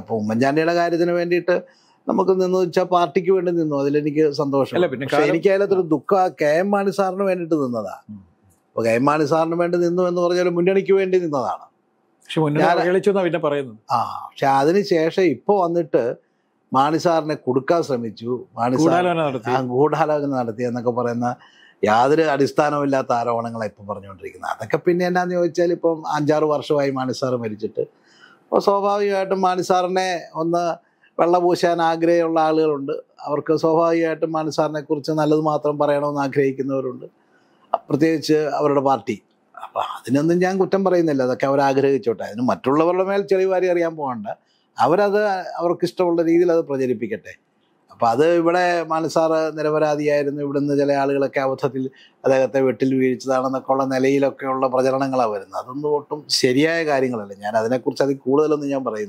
അപ്പോൾ ഉമ്മൻചാണ്ടിയുടെ കാര്യത്തിന് വേണ്ടിയിട്ട് നമുക്ക് നിന്ന് വെച്ചാൽ പാർട്ടിക്ക് വേണ്ടി നിന്നു അതിലെനിക്ക് സന്തോഷം പക്ഷെ എനിക്ക് അതിലത്തൊരു ദുഃഖം കെ എം മാണി സാറിന് വേണ്ടിയിട്ട് നിന്നതാ അപ്പോൾ കെ എം മാണി സാറിന് വേണ്ടി നിന്നു എന്ന് പറഞ്ഞാൽ മുന്നണിക്ക് വേണ്ടി നിന്നതാണ് പിന്നെ പറയുന്നത് ആ പക്ഷെ ശേഷം ഇപ്പോൾ വന്നിട്ട് മാണി സാറിനെ കൊടുക്കാൻ ശ്രമിച്ചു മാണി സാർ ഗൂഢാലോചന നടത്തി എന്നൊക്കെ പറയുന്ന യാതൊരു അടിസ്ഥാനമില്ലാത്ത ആരോപണങ്ങളാണ് ഇപ്പം പറഞ്ഞുകൊണ്ടിരിക്കുന്നത് അതൊക്കെ പിന്നെ എന്നാന്ന് ചോദിച്ചാൽ ഇപ്പം അഞ്ചാറ് വർഷമായി മാണി സാർ മരിച്ചിട്ട് അപ്പോൾ സ്വാഭാവികമായിട്ടും മാനിസാറിനെ ഒന്ന് വെള്ളം പൂശാൻ ആഗ്രഹമുള്ള ആളുകളുണ്ട് അവർക്ക് സ്വാഭാവികമായിട്ടും മാനിസാറിനെ കുറിച്ച് നല്ലത് മാത്രം പറയണമെന്ന് ആഗ്രഹിക്കുന്നവരുണ്ട് പ്രത്യേകിച്ച് അവരുടെ പാർട്ടി അപ്പോൾ അതിനൊന്നും ഞാൻ കുറ്റം പറയുന്നില്ല അതൊക്കെ അവരാഗ്രഹിച്ചോട്ടെ ആഗ്രഹിച്ചോട്ടെ അതിന് മറ്റുള്ളവരുടെ മേൽ ചെളിവാരി അറിയാൻ പോകണ്ട അവരത് അവർക്ക് ഇഷ്ടമുള്ള രീതിയിൽ അത് പ്രചരിപ്പിക്കട്ടെ അപ്പോൾ അത് ഇവിടെ മാനസാറ് നിരപരാധിയായിരുന്നു ഇവിടുന്ന് ചില ആളുകളൊക്കെ അബദ്ധത്തിൽ അദ്ദേഹത്തെ വെട്ടിൽ വീഴ്ചതാണെന്നൊക്കെ ഉള്ള നിലയിലൊക്കെയുള്ള പ്രചരണങ്ങളാണ് വരുന്നത് അതൊന്നും ഒട്ടും ശരിയായ കാര്യങ്ങളല്ല ഞാൻ അതിനെക്കുറിച്ച് അതിൽ കൂടുതലൊന്നും ഞാൻ പറയുന്നില്ല